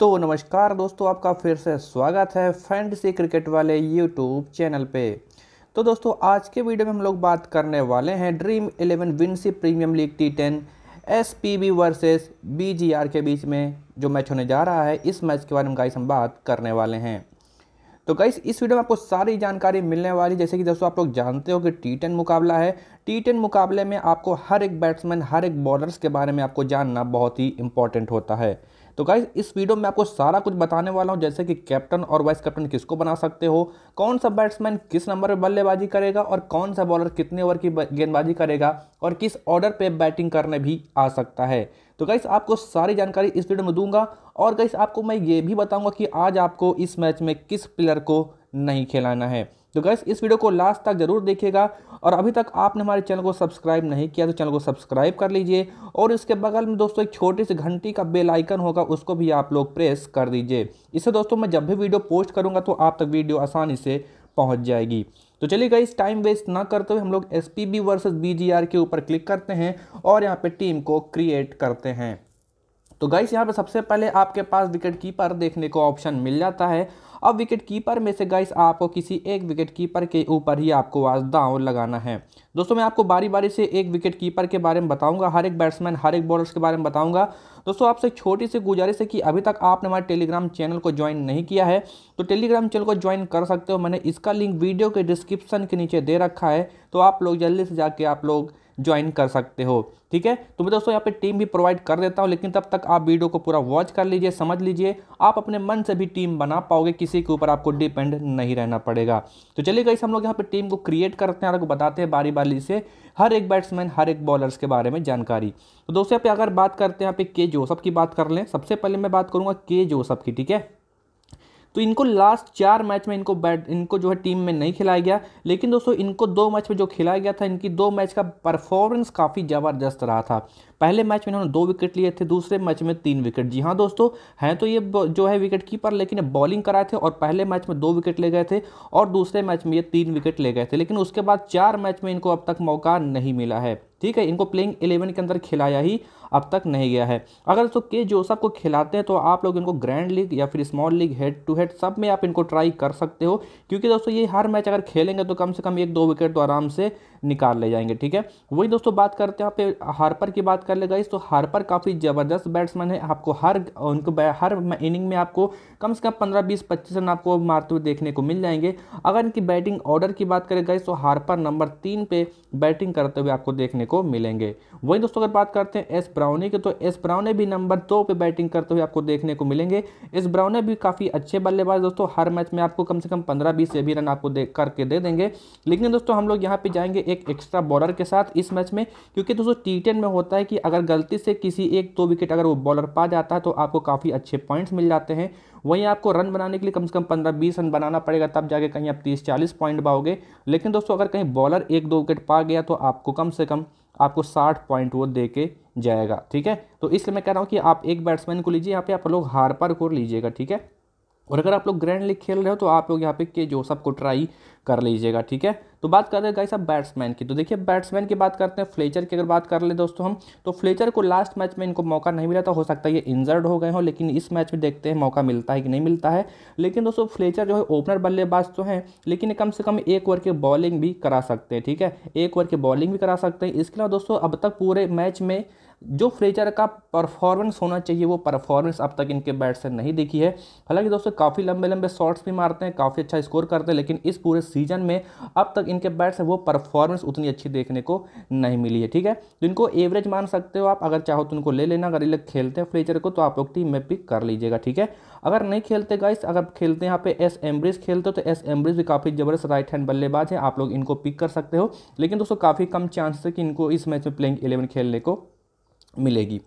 तो नमस्कार दोस्तों आपका फिर से स्वागत है फैंटेसी क्रिकेट वाले यूट्यूब चैनल पे तो दोस्तों आज के वीडियो में हम लोग बात करने वाले हैं Dream Eleven Vincy premium league T ten S P B versus B G R के बीच में जो मैच होने जा रहा है इस मैच के बारे में गाइस हम बात करने वाले हैं तो गाइस इस वीडियो में आपको सारी जानकारी मिलने वाली जैसे कि दोस्तों आप लोग जानते हो कि टी टेन मुकाबला है टी टेन मुकाबले में आपको हर एक बैट्समैन हर एक बॉलर्स के बारे में आपको जानना बहुत ही इंपॉर्टेंट होता है तो गाइज इस वीडियो में आपको सारा कुछ बताने वाला हूँ जैसे कि कैप्टन और वाइस कैप्टन किसको बना सकते हो कौन सा बैट्समैन किस नंबर पर बल्लेबाजी करेगा और कौन सा बॉलर कितने ओवर की गेंदबाजी करेगा और किस ऑर्डर पर बैटिंग करने भी आ सकता है तो गाइस आपको सारी जानकारी इस वीडियो में दूंगा और गाइस आपको मैं ये भी बताऊंगा कि आज आपको इस मैच में किस प्लेयर को नहीं खिलाना है तो गैस इस वीडियो को लास्ट तक जरूर देखिएगा और अभी तक आपने हमारे चैनल को सब्सक्राइब नहीं किया तो चैनल को सब्सक्राइब कर लीजिए और इसके बगल में दोस्तों एक छोटी सी घंटी का बेल आइकन होगा उसको भी आप लोग प्रेस कर दीजिए इससे दोस्तों मैं जब भी वीडियो पोस्ट करूँगा तो आप तक वीडियो आसानी से पहुँच जाएगी तो चलिए गई टाइम वेस्ट ना करते हुए हम लोग एस पी बी के ऊपर क्लिक करते हैं और यहाँ पर टीम को क्रिएट करते हैं तो गाइस यहाँ पे सबसे पहले आपके पास विकेट कीपर देखने को ऑप्शन मिल जाता है अब विकेट कीपर में से गाइस आपको किसी एक विकेट कीपर के ऊपर ही आपको आज दाव लगाना है दोस्तों मैं आपको बारी बारी से एक विकेट कीपर के बारे में बताऊंगा हर एक बैट्समैन हर एक बॉलर्स के बारे में बताऊंगा दोस्तों आपसे छोटी सी गुजारिश है कि अभी तक आपने हमारे टेलीग्राम चैनल को ज्वाइन नहीं किया है तो टेलीग्राम चैनल को ज्वाइन कर सकते हो मैंने इसका लिंक वीडियो के डिस्क्रिप्शन के नीचे दे रखा है तो आप लोग जल्दी से जाके आप लोग ज्वाइन कर सकते हो ठीक है तो मैं दोस्तों यहाँ पे टीम भी प्रोवाइड कर देता हूँ लेकिन तब तक आप वीडियो को पूरा वॉच कर लीजिए समझ लीजिए आप अपने मन से भी टीम बना पाओगे किसी के ऊपर आपको डिपेंड नहीं रहना पड़ेगा तो चलिए गई हम लोग यहाँ पे टीम को क्रिएट करते हैं आपको बताते हैं बारी बारी से हर एक बैट्समैन हर एक बॉलर्स के बारे में जानकारी तो दोस्तों यहाँ पे अगर बात करते हैं यहाँ पे के जोसफ की बात कर लें सबसे पहले मैं बात करूँगा के जोसफ की ठीक है तो इनको लास्ट चार मैच में इनको बैट इनको जो है टीम में नहीं खिलाया गया लेकिन दोस्तों इनको दो मैच में जो खिलाया गया था इनकी दो मैच का परफॉर्मेंस काफ़ी ज़बरदस्त रहा था पहले मैच में इन्होंने दो विकेट लिए थे दूसरे मैच में तीन विकेट जी हाँ दोस्तों हैं तो ये जो है विकेट कीपर लेकिन बॉलिंग कराए थे और पहले मैच में दो विकेट ले गए थे और दूसरे मैच में ये तीन विकेट ले गए थे लेकिन उसके बाद चार मैच में इनको अब तक मौका नहीं मिला है ठीक है इनको प्लेइंग एलेवन के अंदर खिलाया ही अब तक नहीं गया है अगर तो के जोसफ को खिलाते हैं तो आप लोग इनको ग्रैंड लीग या फिर small league head to head सब में आप इनको ट्राई कर सकते हो क्योंकि दोस्तों ये हर मैच अगर खेलेंगे तो कम से कम एक दो विकेट तो आराम से निकाल ले जाएंगे ठीक है वही दोस्तों बात करते हैं यहाँ हार्पर की बात कर ले गई तो हार्पर काफ़ी ज़बरदस्त बैट्समैन है आपको हर उनको हर इनिंग में आपको कम से कम पंद्रह बीस पच्चीस रन आपको मारते हुए देखने को मिल जाएंगे अगर इनकी बैटिंग ऑर्डर की बात करें गई तो हार्पर नंबर तीन पे बैटिंग करते हुए आपको देखने को मिलेंगे वही दोस्तों अगर बात करते हैं एस ब्राउनी के तो एस ब्राउने भी नंबर दो पे बैटिंग करते हुए आपको देखने को मिलेंगे एस ब्राउने भी काफ़ी अच्छे बल्लेबाज दोस्तों हर मैच में आपको कम से कम पंद्रह बीस से भी रन आपको दे करके दे देंगे लेकिन दोस्तों हम लोग यहाँ पर जाएंगे एक एक्स्ट्रा बॉलर के साथ इस मैच में क्योंकि दोस्तों टी टेन में होता है कि अगर गलती से किसी एक दो तो विकेट अगर वो बॉलर पा जाता है तो आपको काफ़ी अच्छे पॉइंट्स मिल जाते हैं वहीं आपको रन बनाने के लिए कम से कम पंद्रह बीस रन बनाना पड़ेगा तब जाके कहीं आप तीस चालीस पॉइंट पाओगे लेकिन दोस्तों अगर कहीं बॉलर एक दो विकेट पा गया तो आपको कम से कम आपको साठ पॉइंट वो दे के जाएगा ठीक है तो इसलिए मैं कह रहा हूँ कि आप एक बैट्समैन को लीजिए यहाँ पे आप लोग हार पर कोर लीजिएगा ठीक है और अगर आप लोग ग्रैंड लीग खेल रहे हो तो आप लोग यहाँ पे के जोसफ को ट्राई कर लीजिएगा ठीक है तो बात करते हैं गाइस आप बैट्समैन की तो देखिए बैट्समैन की बात करते हैं फ्लेचर की अगर बात कर ले दोस्तों हम तो फ्लेचर को लास्ट मैच में इनको मौका नहीं मिला था हो सकता है ये इंजर्ड हो गए हो लेकिन इस मैच में देखते हैं मौका मिलता है कि नहीं मिलता है लेकिन दोस्तों फ्लेचर जो है ओपनर बल्लेबाज तो हैं लेकिन कम से कम एक ओवर की बॉलिंग भी करा सकते हैं ठीक है एक ओवर की बॉलिंग भी करा सकते हैं इसके अलावा दोस्तों अब तक पूरे मैच में जो फ्रेजर का परफॉर्मेंस होना चाहिए वो परफॉर्मेंस अब तक इनके बैट से नहीं दिखी है हालांकि दोस्तों काफ़ी लंबे लंबे शॉट्स भी मारते हैं काफ़ी अच्छा स्कोर करते हैं लेकिन इस पूरे सीजन में अब तक इनके बैट से वो परफॉर्मेंस उतनी अच्छी देखने को नहीं मिली है ठीक है तो इनको एवरेज मान सकते हो आप अगर चाहो तो उनको ले लेना अगर ये लोग खेलते हैं फ्रेजर को तो आप लोग टीम में पिक कर लीजिएगा ठीक है अगर नहीं खेलते गाइस अगर खेलते हैं यहाँ पे एस एम्ब्रिज खेलते हो तो एस एम्ब्रिज भी काफ़ी ज़बरदस्त राइट हैंड बल्लेबाज है आप लोग इनको पिक कर सकते हो लेकिन दोस्तों काफ़ी कम चांस है कि इनको इस मैच में प्लेइंग इलेवन खेलने को मिलेगी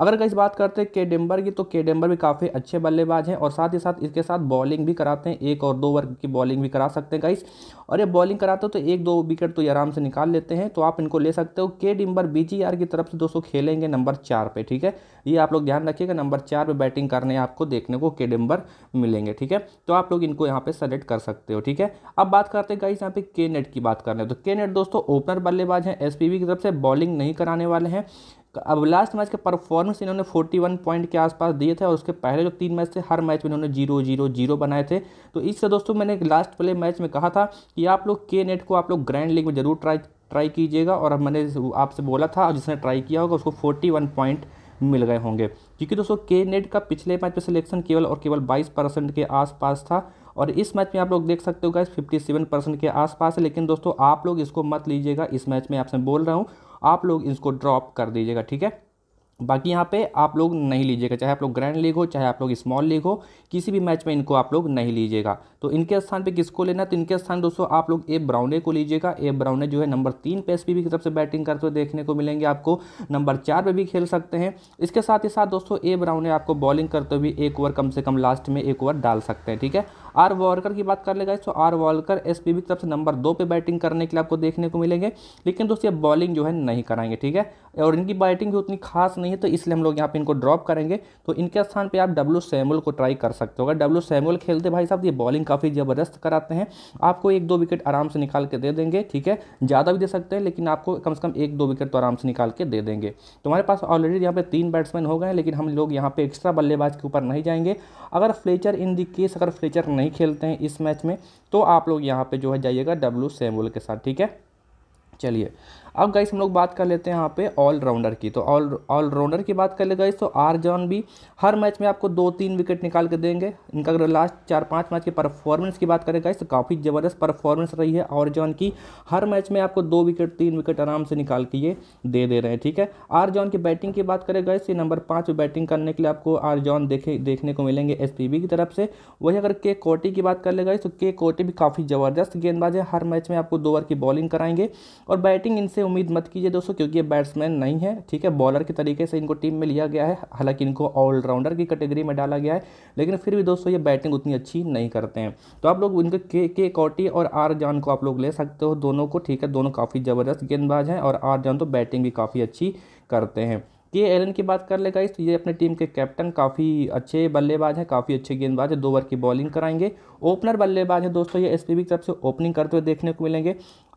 अगर इस बात करते हैं के डेम्बर की तो के डेम्बर भी काफ़ी अच्छे बल्लेबाज हैं और साथ ही साथ इसके साथ बॉलिंग भी कराते हैं एक और दो वर्ग की बॉलिंग भी करा सकते हैं गाइस और ये बॉलिंग कराते हो तो एक दो विकेट तो ये आराम से निकाल लेते हैं तो आप इनको ले सकते हो के डिम्बर बी की तरफ से दोस्तों खेलेंगे नंबर चार पर ठीक है ये आप लोग ध्यान रखिएगा नंबर चार पर बैटिंग करने आपको देखने को के डिम्बर मिलेंगे ठीक है तो आप लोग इनको यहाँ पर सेलेक्ट कर सकते हो ठीक है अब बात करते हैं गाइस यहाँ पे के नेट की बात कर रहे हैं तो के नेट दोस्तों ओपनर बल्लेबाज हैं एस की तरफ से बॉलिंग नहीं कराने वाले हैं अब लास्ट मैच के परफॉर्मेंस इन्होंने 41 पॉइंट के आसपास दिए थे और उसके पहले जो तीन मैच थे हर मैच में इन्होंने जीरो जीरो जीरो बनाए थे तो इससे दोस्तों मैंने लास्ट वाले मैच में कहा था कि आप लोग के नेट को आप लोग ग्रैंड लीग में ज़रूर ट्राई ट्राई कीजिएगा और अब मैंने आपसे बोला था और जिसने ट्राई किया होगा उसको वन पॉइंट मिल गए होंगे क्योंकि दोस्तों के नेट का पिछले मैच में सिलेक्शन केवल और केवल बाईस परसेंट के आसपास था और इस मैच में आप लोग देख सकते हो गाइस 57 परसेंट के आसपास है लेकिन दोस्तों आप लोग इसको मत लीजिएगा इस मैच में आपसे बोल रहा हूँ आप लोग इसको ड्रॉप कर दीजिएगा ठीक है बाकी यहाँ पे आप लोग नहीं लीजिएगा चाहे आप लोग ग्रैंड लीग हो चाहे आप लोग स्मॉल लीग हो किसी भी मैच में इनको आप लोग नहीं लीजिएगा तो इनके स्थान पर किसको लेना तो इनके स्थान दोस्तों आप लोग ए ब्राउने को लीजिएगा ए ब्राउने जो है नंबर तीन पे एस की तरफ से बैटिंग करते हुए देखने को मिलेंगे आपको नंबर चार पर भी खेल सकते हैं इसके साथ ही साथ दोस्तों ए ब्राउने आपको बॉलिंग करते हुए एक ओवर कम से कम लास्ट में एक ओवर डाल सकते हैं ठीक है आर वॉलकर की बात कर लेगा तो आर वॉलकर एस की तरफ से नंबर दो पे बैटिंग करने के लिए आपको देखने को मिलेंगे लेकिन दोस्तों ये बॉलिंग जो है नहीं कराएंगे ठीक है और इनकी बैटिंग भी उतनी खास नहीं है तो इसलिए हम लोग यहाँ पे इनको ड्रॉप करेंगे तो इनके स्थान पर आप डब्ल्यू सैमुल को ट्राई कर सकते होगा डब्ल्यू सैमुल खेलते भाई साहब तो ये बॉलिंग काफ़ी ज़बरदस्त कराते हैं आपको एक दो विकेट आराम से निकाल के दे देंगे ठीक है ज़्यादा भी दे सकते हैं लेकिन आपको कम से कम एक दो विकेट तो आराम से निकाल के दे देंगे तो हमारे पास ऑलरेडी यहाँ पर तीन बैट्समैन हो गए लेकिन हम लोग यहाँ पर एक्स्ट्रा बल्लेबाज के ऊपर नहीं जाएंगे अगर फ्लेचर इन दी केस अगर फ्लेचर नहीं खेलते हैं इस मैच में तो आप लोग यहाँ पर जो है जाइएगा डब्ल्यू सेमुल के साथ ठीक है चलिए अब गाइस हम लोग बात कर लेते हैं यहाँ पे ऑलराउंडर की तो ऑल ऑलराउंडर की बात कर ले गाइस तो आर जॉन भी हर मैच में आपको दो तीन विकेट निकाल के देंगे इनका अगर लास्ट चार पाँच मैच की परफॉर्मेंस की बात करें गाइस तो काफ़ी ज़बरदस्त परफॉर्मेंस रही है आर जॉन की हर मैच में आपको दो विकेट तीन विकेट आराम से निकाल के ये दे दे रहे हैं ठीक है आर जॉन की बैटिंग की बात करें गाइस ये नंबर पाँच पर बैटिंग करने के लिए आपको आर जॉन देखे देखने को मिलेंगे एस की तरफ से वही अगर के कोटी की बात कर ले गाइस तो के कोटी भी काफ़ी ज़बरदस्त गेंदबाज है हर मैच में आपको दो ओवर की बॉलिंग कराएंगे और बैटिंग इनसे से उम्मीद मत कीजिए दोस्तों क्योंकि ये बैट्समैन नहीं है ठीक है बॉलर के तरीके से इनको टीम में लिया गया है हालांकि इनको ऑलराउंडर की कैटेगरी में डाला गया है लेकिन फिर भी दोस्तों ये बैटिंग उतनी अच्छी नहीं करते हैं तो आप लोग इनके के के कॉटी और आर जान को आप लोग ले सकते हो दोनों को ठीक है दोनों काफ़ी ज़बरदस्त गेंदबाज हैं और आर जान तो बैटिंग भी काफ़ी अच्छी करते हैं के एलन की बात कर ले गाइस तो ये अपने टीम के कैप्टन काफ़ी अच्छे बल्लेबाज हैं काफ़ी अच्छे गेंदबाज हैं दो ओवर की बॉलिंग कराएंगे ओपनर बल्लेबाज हैं दोस्तों ये एस की तरफ से ओपनिंग करते हुए देखने को मिलेंगे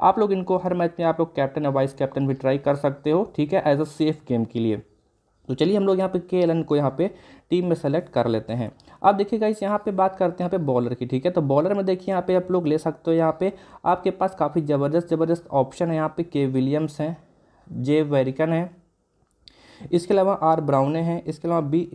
आप लोग इनको हर मैच में आप लोग कैप्टन या वाइस कैप्टन भी ट्राई कर सकते हो ठीक है एज अ सेफ गेम के लिए तो चलिए हम लोग यहाँ पे के एलन को यहाँ पे टीम में सेलेक्ट कर लेते हैं अब देखिएगा इस यहाँ पे बात करते हैं यहाँ पे बॉलर की ठीक है तो बॉलर में देखिए यहाँ पे आप लोग ले सकते हो यहाँ पे आपके पास काफ़ी ज़बरदस्त ज़बरदस्त ऑप्शन है यहाँ पे के विलियम्स हैं जे वेरिकन है इसके अलावा आर ब्राउने हैं इसके अलावा बी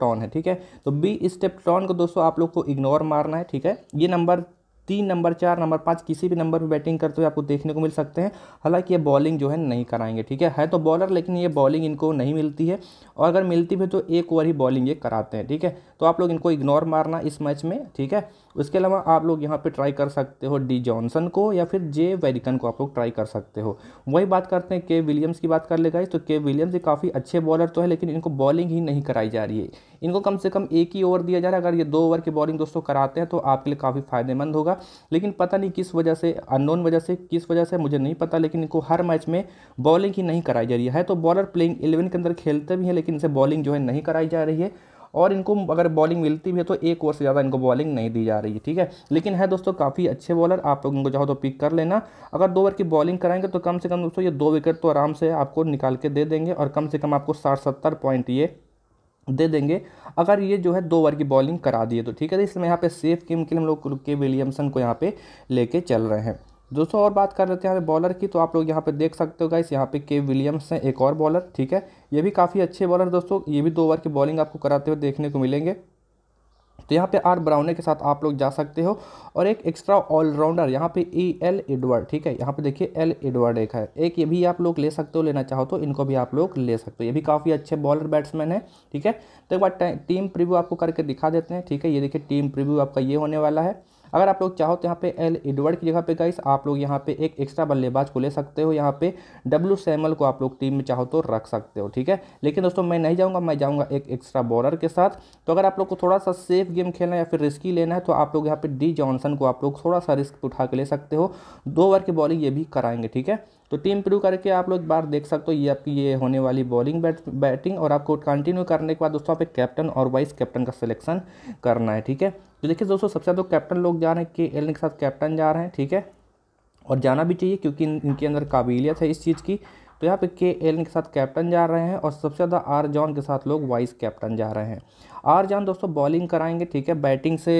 टॉन है ठीक है तो बी स्टेप टॉन को दोस्तों आप लोग को इग्नोर मारना है ठीक है ये नंबर तीन नंबर चार नंबर पाँच किसी भी नंबर पर बैटिंग करते हुए आपको देखने को मिल सकते हैं हालांकि ये बॉलिंग जो है नहीं कराएंगे ठीक है है तो बॉलर लेकिन ये बॉलिंग इनको नहीं मिलती है और अगर मिलती भी तो एक ओवर ही बॉलिंग ये कराते हैं ठीक है तो आप लोग इनको इग्नोर मारना इस मैच में ठीक है उसके अलावा आप लोग यहाँ पे ट्राई कर सकते हो डी जॉनसन को या फिर जे वेरिकन को आप लोग ट्राई कर सकते हो वही बात करते हैं के विलियम्स की बात कर लेगा तो के विलियम्स ये काफ़ी अच्छे बॉलर तो है लेकिन इनको बॉलिंग ही नहीं कराई जा रही है इनको कम से कम एक ही ओवर दिया जा रहा है अगर ये दो ओवर की बॉलिंग दोस्तों कराते हैं तो आपके लिए काफ़ी फायदेमंद होगा लेकिन पता नहीं किस वजह से अननोन वजह से किस वजह से मुझे नहीं पता लेकिन इनको हर मैच में बॉलिंग ही नहीं कराई जा रही है तो बॉलर प्लेइंग इलेवन के अंदर खेलते भी हैं लेकिन इनसे बॉलिंग जो है नहीं कराई जा रही है और इनको अगर बॉलिंग मिलती भी है तो एक ओवर से ज़्यादा इनको बॉलिंग नहीं दी जा रही है ठीक है लेकिन है दोस्तों काफ़ी अच्छे बॉलर आप उनको चाहो तो पिक कर लेना अगर दो ओवर की बॉलिंग कराएंगे तो कम से कम दोस्तों ये दो विकेट तो आराम से आपको निकाल के दे देंगे और कम से कम आपको साठ सत्तर पॉइंट ये दे देंगे अगर ये जो है दो ओवर की बॉलिंग करा दिए तो ठीक है तो इसलिए यहाँ पे सेफ गेम के लिए हम लोग के विलियमसन को यहाँ पे लेके चल रहे हैं दोस्तों और बात कर लेते हैं यहाँ पे बॉलर की तो आप लोग यहाँ पे देख सकते हो गाइस यहाँ पे के विलियम्स हैं एक और बॉलर ठीक है ये भी काफ़ी अच्छे बॉलर दोस्तों ये भी दो ओवर की बॉलिंग आपको कराते हुए देखने को मिलेंगे तो यहाँ पे आर ब्राउने के साथ आप लोग जा सकते हो और एक एक्स्ट्रा ऑलराउंडर यहाँ पे ई एल एडवर्ड ठीक है यहाँ पे देखिए एल एडवर्ड एक है एक ये भी आप लोग ले सकते हो लेना चाहो तो इनको भी आप लोग ले सकते हो ये भी काफ़ी अच्छे बॉलर बैट्समैन है ठीक है तो एक बार टीम प्रिव्यू आपको करके दिखा देते हैं ठीक है ये देखिए टीम प्रिव्यू आपका ये होने वाला है अगर आप लोग चाहो तो यहाँ पे एल एडवर्ड की जगह पे गाइस आप लोग यहाँ पे एक एक्स्ट्रा बल्लेबाज को ले सकते हो यहाँ पे डब्ल्यू सैमल को आप लोग टीम में चाहो तो रख सकते हो ठीक है लेकिन दोस्तों मैं नहीं जाऊँगा मैं जाऊँगा एक एक्स्ट्रा बॉलर के साथ तो अगर आप लोग को थोड़ा सा सेफ गेम खेलना है या फिर रिस्की लेना है तो आप लोग यहाँ पर डी जॉनसन को आप लोग थोड़ा सा रिस्क उठा के ले सकते हो दो ओवर की बॉलिंग ये भी कराएंगे ठीक है तो टीम प्रू करके आप लोग एक बार देख सकते हो ये आपकी ये होने वाली बॉलिंग बैट बैटिंग और आपको कंटिन्यू करने के बाद दोस्तों आप कैप्टन और वाइस कैप्टन का सिलेक्शन करना है ठीक है तो देखिए दोस्तों सबसे ज़्यादा कैप्टन लोग जा रहे हैं के एल के साथ कैप्टन जा रहे हैं ठीक है और जाना भी चाहिए क्योंकि इनके अंदर काबिलियत है इस चीज़ की तो यहाँ पे के एल के साथ कैप्टन जा रहे हैं और सबसे ज़्यादा आर जॉन के साथ लोग वाइस कैप्टन जा रहे हैं आर जॉन दोस्तों बॉलिंग कराएंगे ठीक है बैटिंग से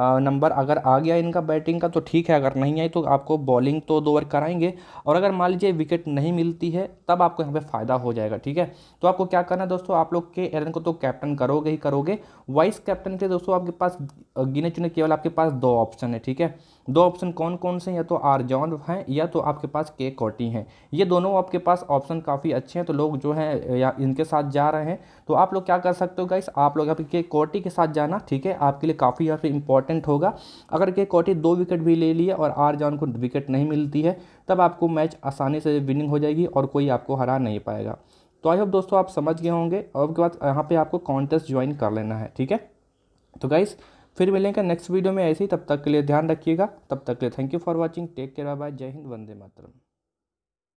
नंबर अगर आ गया इनका बैटिंग का तो ठीक है अगर नहीं आई तो आपको बॉलिंग तो दो ओवर कराएंगे और अगर मान लीजिए विकेट नहीं मिलती है तब आपको यहाँ पे फ़ायदा हो जाएगा ठीक है तो आपको क्या करना है दोस्तों आप लोग के एरन को तो कैप्टन करोगे ही करोगे वाइस कैप्टन के दोस्तों आपके पास गिने चुने केवल आपके पास दो ऑप्शन है ठीक है दो ऑप्शन कौन कौन से या तो आरजॉन हैं या तो आपके पास के कोटी हैं ये दोनों आपके पास ऑप्शन काफ़ी अच्छे हैं तो लोग जो हैं या इनके साथ जा रहे हैं तो आप लोग क्या कर सकते हो गाइस आप लोग यहाँ के कोटी के साथ जाना ठीक है आपके लिए काफ़ी यहाँ पर इंपॉर्टेंट होगा अगर के कोटी दो विकेट भी ले लिए और आर जॉन को विकेट नहीं मिलती है तब आपको मैच आसानी से विनिंग हो जाएगी और कोई आपको हरा नहीं पाएगा तो आई होप दोस्तों आप समझ गए होंगे और उसके बाद यहाँ पे आपको कॉन्टेस्ट ज्वाइन कर लेना है ठीक है तो गाइज़ फिर मिलेंगे नेक्स्ट वीडियो में ऐसे ही तब तक के लिए ध्यान रखिएगा तब तक के लिए thank you for watching take care bye Jai Hind Vande Mataram